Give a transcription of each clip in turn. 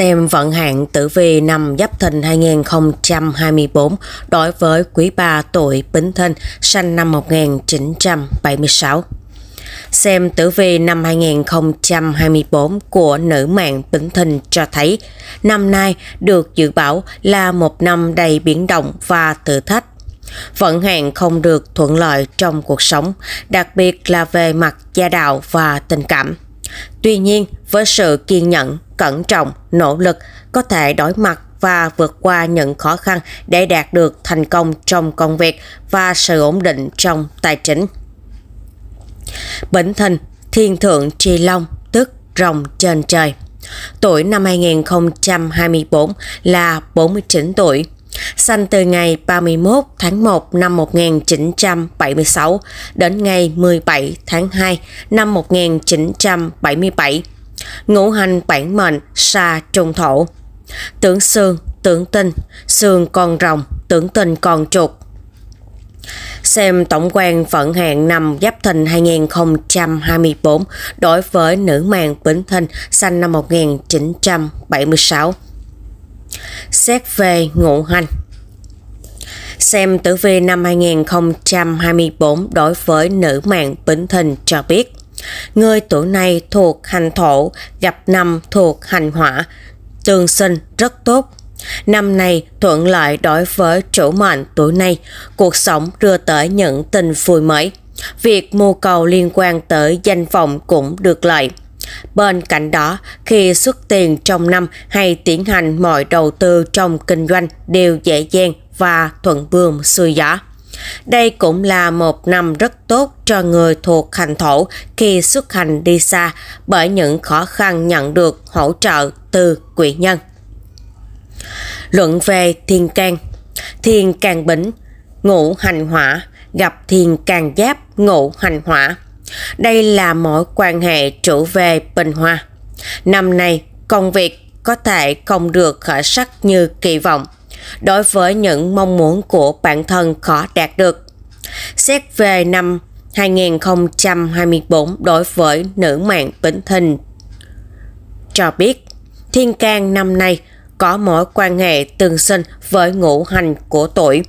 xem vận hạn tử vi năm Giáp Thìn 2024 đối với quý bà tuổi Bính Thìn sinh năm 1976. Xem tử vi năm 2024 của nữ mạng Bính Thìn cho thấy năm nay được dự báo là một năm đầy biến động và thử thách. Vận hạn không được thuận lợi trong cuộc sống, đặc biệt là về mặt gia đạo và tình cảm. Tuy nhiên, với sự kiên nhẫn, cẩn trọng, nỗ lực có thể đối mặt và vượt qua những khó khăn để đạt được thành công trong công việc và sự ổn định trong tài chính. Bỉnh Thìn, Thiên Thượng Tri Long, tức rồng trên trời. Tuổi năm 2024 là 49 tuổi. Sanh từ ngày 31 tháng 1 năm 1976 đến ngày 17 tháng 2 năm 1977 ngũ hành bản mệnh sa trung thổ. Tướng xương, tướng tinh, xương còn rồng, tướng tinh còn trục. Xem tổng quan vận hạn năm Giáp Thìn 2024 đối với nữ mạng Bính Thìn sinh năm 1976. Xét về ngũ hành Xem tử vi năm 2024 đối với nữ mạng Bính Thìn cho biết Người tuổi này thuộc hành thổ, gặp năm thuộc hành hỏa, tương sinh rất tốt. Năm này thuận lợi đối với chủ mệnh tuổi này, cuộc sống đưa tới những tình vui mới. Việc mưu cầu liên quan tới danh vọng cũng được lợi. Bên cạnh đó, khi xuất tiền trong năm hay tiến hành mọi đầu tư trong kinh doanh đều dễ dàng và thuận buồm xuôi gió. Đây cũng là một năm rất tốt cho người thuộc hành thổ khi xuất hành đi xa bởi những khó khăn nhận được hỗ trợ từ quỷ nhân. Luận về thiên can Thiên can bính ngũ hành hỏa, gặp thiên can giáp, ngũ hành hỏa. Đây là mối quan hệ chủ về bình hoa. Năm nay, công việc có thể không được khởi sắc như kỳ vọng đối với những mong muốn của bản thân khó đạt được. Xét về năm 2024 đối với nữ mạng Vĩnh Thìn cho biết Thiên can năm nay có mối quan hệ tương sinh với ngũ hành của tuổi.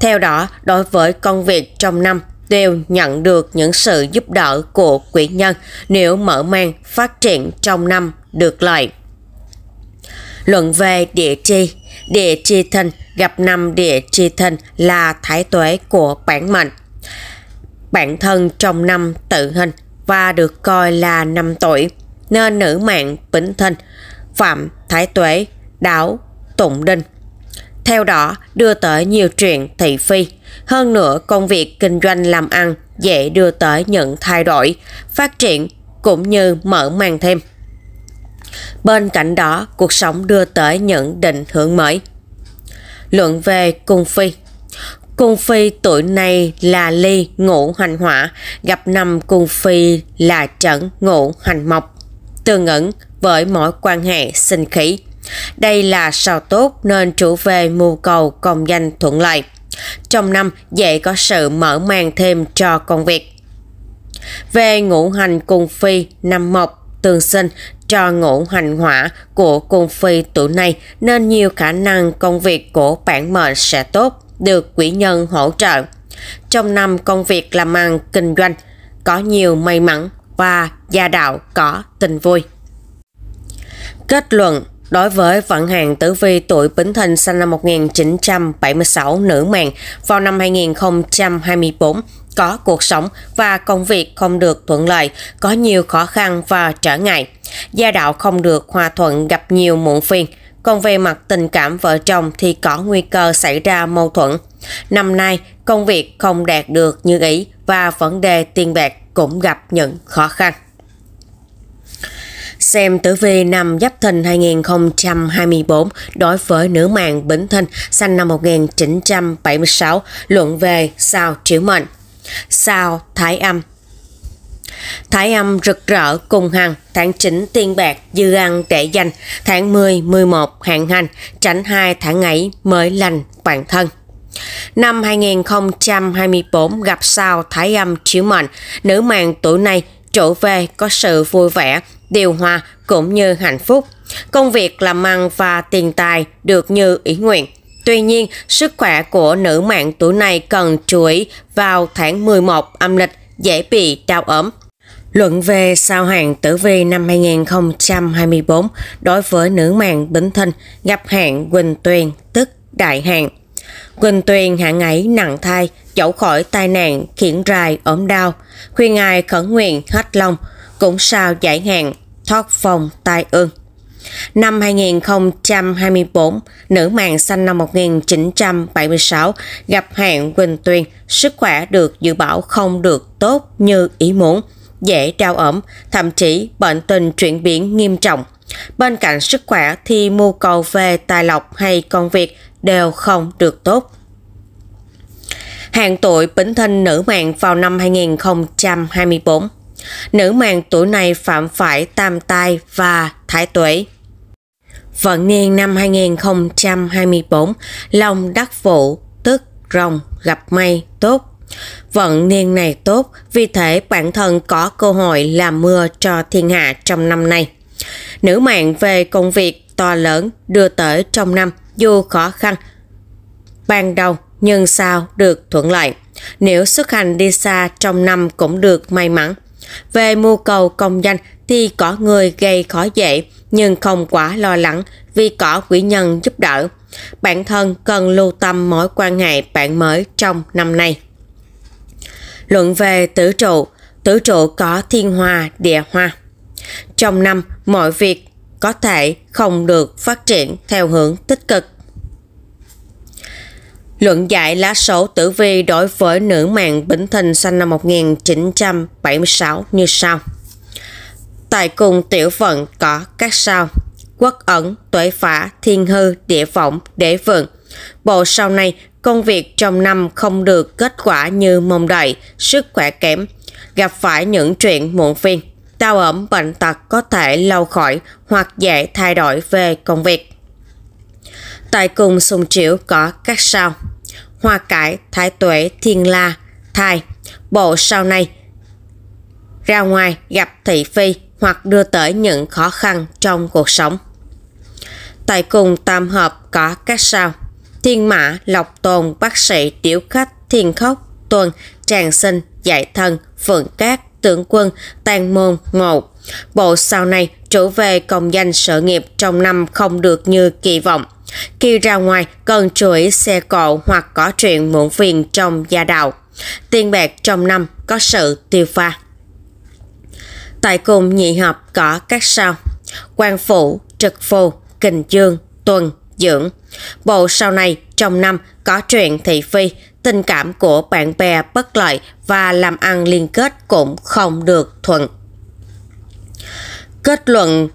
Theo đó, đối với công việc trong năm đều nhận được những sự giúp đỡ của quỹ nhân nếu mở mang phát triển trong năm được lợi. Luận về địa chi Địa chi thân gặp năm địa chi thân là thái tuế của bản mệnh. Bản thân trong năm tự hình và được coi là năm tuổi, nên nữ mạng bính thân, phạm thái tuế, đảo tụng đinh. Theo đó, đưa tới nhiều chuyện thị phi. Hơn nữa, công việc kinh doanh làm ăn dễ đưa tới những thay đổi, phát triển cũng như mở mang thêm. Bên cạnh đó, cuộc sống đưa tới những định hướng mới. Luận về cung phi Cung phi tuổi này là ly ngũ hành hỏa, gặp năm cung phi là trẫn ngũ hành mộc, tương ứng với mỗi quan hệ sinh khí. Đây là sao tốt nên chủ về mưu cầu công danh thuận lợi. Trong năm dễ có sự mở mang thêm cho công việc. Về ngũ hành cung phi năm mộc tương sinh Trò ngũ hành hỏa của cung phi tuổi này nên nhiều khả năng công việc của bản mệnh sẽ tốt, được quỷ nhân hỗ trợ. Trong năm công việc làm ăn kinh doanh, có nhiều may mắn và gia đạo có tình vui. Kết luận Đối với vận hàng tử vi tuổi Bính Thìn sinh năm 1976 nữ mạng vào năm 2024 có cuộc sống và công việc không được thuận lợi, có nhiều khó khăn và trở ngại. Gia đạo không được hòa thuận gặp nhiều muộn phiền. Còn về mặt tình cảm vợ chồng thì có nguy cơ xảy ra mâu thuẫn. Năm nay, công việc không đạt được như ý và vấn đề tiền bạc cũng gặp những khó khăn. Xem tử vi năm Giáp Thìn 2024 đối với nữ mạng Bính Thìn sinh năm 1976 luận về sao triệu mệnh. Sao Thái Âm Thái âm rực rỡ cùng hằng, tháng 9 tiên bạc, dư ăn trệ danh, tháng 10, 11 hạn hành, tránh hai tháng ấy mới lành bản thân. Năm 2024 gặp sao Thái âm chiếu mệnh, nữ mạng tuổi này trở về có sự vui vẻ, điều hòa cũng như hạnh phúc. Công việc làm ăn và tiền tài được như ý nguyện. Tuy nhiên, sức khỏe của nữ mạng tuổi này cần chú ý vào tháng 11 âm lịch dễ bị đau ốm. Luận về sao hạn tử vi năm 2024 đối với nữ mạng Bính Thìn gặp hạn Quỳnh Tuyền tức Đại Hạn Quỳnh Tuyền hạng ấy nặng thai, chẩu khỏi tai nạn, khiển rài, ốm đau. Khuyên ai khẩn nguyện, hết lòng, cũng sao giải hạn, thoát phòng tai ương. Năm 2024, nữ mạng sinh năm 1976 gặp hạn Quỳnh Tuyền, sức khỏe được dự bảo không được tốt như ý muốn, dễ đau ẩm, thậm chí bệnh tình chuyển biến nghiêm trọng. Bên cạnh sức khỏe thì mưu cầu về tài lộc hay công việc đều không được tốt. Hạn tuổi Bính thân nữ mạng vào năm 2024. Nữ mạng tuổi này phạm phải tam tai và thái tuế. Vận niên năm 2024, Long đắc vụ, tức rồng gặp may tốt. Vận niên này tốt, vì thế bản thân có cơ hội làm mưa cho thiên hạ trong năm nay. Nữ mạng về công việc to lớn đưa tới trong năm dù khó khăn ban đầu nhưng sao được thuận lợi. Nếu xuất hành đi xa trong năm cũng được may mắn. Về mưu cầu công danh thì có người gây khó dễ nhưng không quá lo lắng vì có quỹ nhân giúp đỡ. Bản thân cần lưu tâm mối quan hệ bạn mới trong năm nay. Luận về tử trụ, tử trụ có thiên hoa, địa hoa. Trong năm, mọi việc có thể không được phát triển theo hướng tích cực. Luận giải lá số tử vi đối với nữ mạng bính Thìn sinh năm 1976 như sau. tại cùng tiểu vận có các sao. Quốc ẩn, tuệ phả, thiên hư, địa vọng, đế vượng. Bộ sau này, công việc trong năm không được kết quả như mong đợi, sức khỏe kém, gặp phải những chuyện muộn phiền đau ẩm bệnh tật có thể lâu khỏi hoặc dễ thay đổi về công việc. Tại cùng sùng triệu có các sao hoa cải, thái tuệ, thiên la, thai, bộ sau này ra ngoài gặp thị phi hoặc đưa tới những khó khăn trong cuộc sống. Tại cùng tam hợp có các sao thiên mã, lộc tồn, bác sĩ, tiểu khách, thiên khốc, tuần, tràng sinh, dạy thân, phượng cát, Tượng Quân, Tàn Môn 1. Bộ sau này trở về công danh sự nghiệp trong năm không được như kỳ vọng. Khi ra ngoài, cần chú ý xe cộ hoặc có chuyện muộn phiền trong gia đạo. Tiền bạc trong năm có sự tiêu pha. Tại cùng nhị hợp có các sao. Quan phủ, trực phù, kình dương, tuần, dưỡng. Bộ sau này trong năm có chuyện thị phi, tình cảm của bạn bè bất lợi và làm ăn liên kết cũng không được thuận. Kết luận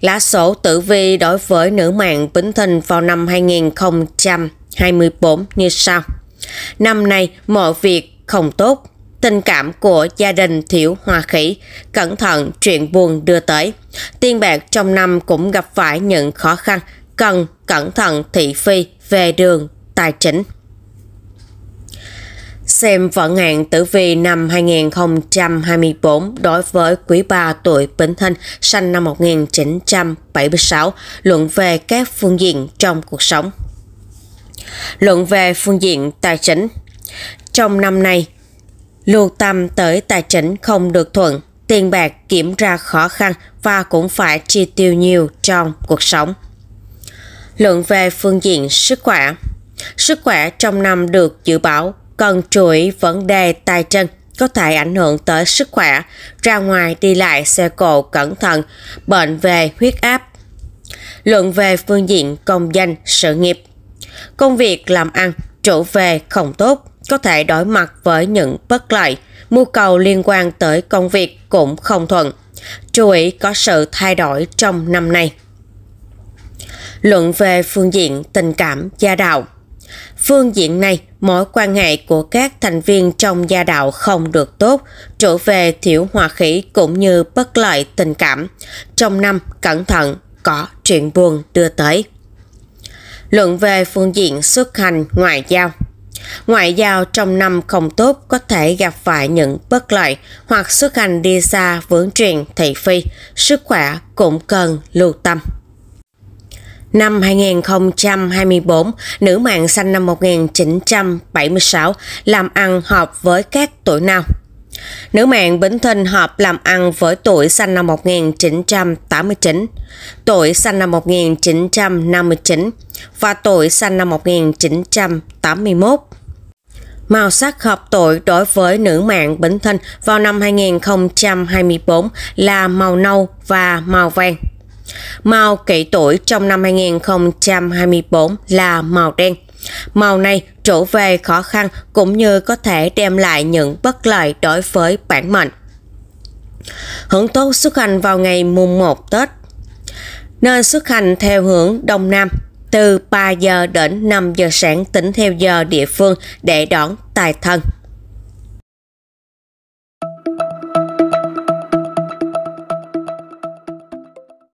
Lá sổ tử vi đối với nữ mạng Bính Thìn vào năm 2024 như sau. Năm nay mọi việc không tốt, tình cảm của gia đình thiểu hòa khí, cẩn thận chuyện buồn đưa tới. Tiên bạc trong năm cũng gặp phải những khó khăn, cần cẩn thận thị phi về đường tài chính xem vận hạn tử vi năm 2024 đối với quý ba tuổi Bính thân sinh năm 1976 luận về các phương diện trong cuộc sống. Luận về phương diện tài chính. Trong năm nay, lưu tâm tới tài chính không được thuận, tiền bạc kiểm ra khó khăn và cũng phải chi tiêu nhiều trong cuộc sống. Luận về phương diện sức khỏe. Sức khỏe trong năm được dự báo còn chuỗi vấn đề tay chân có thể ảnh hưởng tới sức khỏe, ra ngoài đi lại xe cộ cẩn thận, bệnh về huyết áp. Luận về phương diện công danh, sự nghiệp. Công việc làm ăn, trụ về không tốt, có thể đối mặt với những bất lợi, mưu cầu liên quan tới công việc cũng không thuận. Chú ý có sự thay đổi trong năm nay. Luận về phương diện tình cảm gia đạo Phương diện này, mối quan hệ của các thành viên trong gia đạo không được tốt, trở về thiểu hòa khí cũng như bất lợi tình cảm. Trong năm, cẩn thận, có chuyện buồn đưa tới. Luận về phương diện xuất hành ngoại giao Ngoại giao trong năm không tốt có thể gặp phải những bất lợi hoặc xuất hành đi xa vướng truyền thị phi, sức khỏe cũng cần lưu tâm. Năm 2024, nữ mạng sinh năm 1976 làm ăn hợp với các tuổi nào? Nữ mạng Bính Thinh hợp làm ăn với tuổi sinh năm 1989, tuổi sinh năm 1959 và tuổi sinh năm 1981. Màu sắc hợp tuổi đối với nữ mạng Bính Thinh vào năm 2024 là màu nâu và màu vàng. Màu kỵ tuổi trong năm 2024 là màu đen. Màu này trở về khó khăn cũng như có thể đem lại những bất lợi đối với bản mệnh. Hướng tốt xuất hành vào ngày mùng 1 Tết. Nên xuất hành theo hướng Đông Nam từ 3 giờ đến 5 giờ sáng tính theo giờ địa phương để đón tài thân.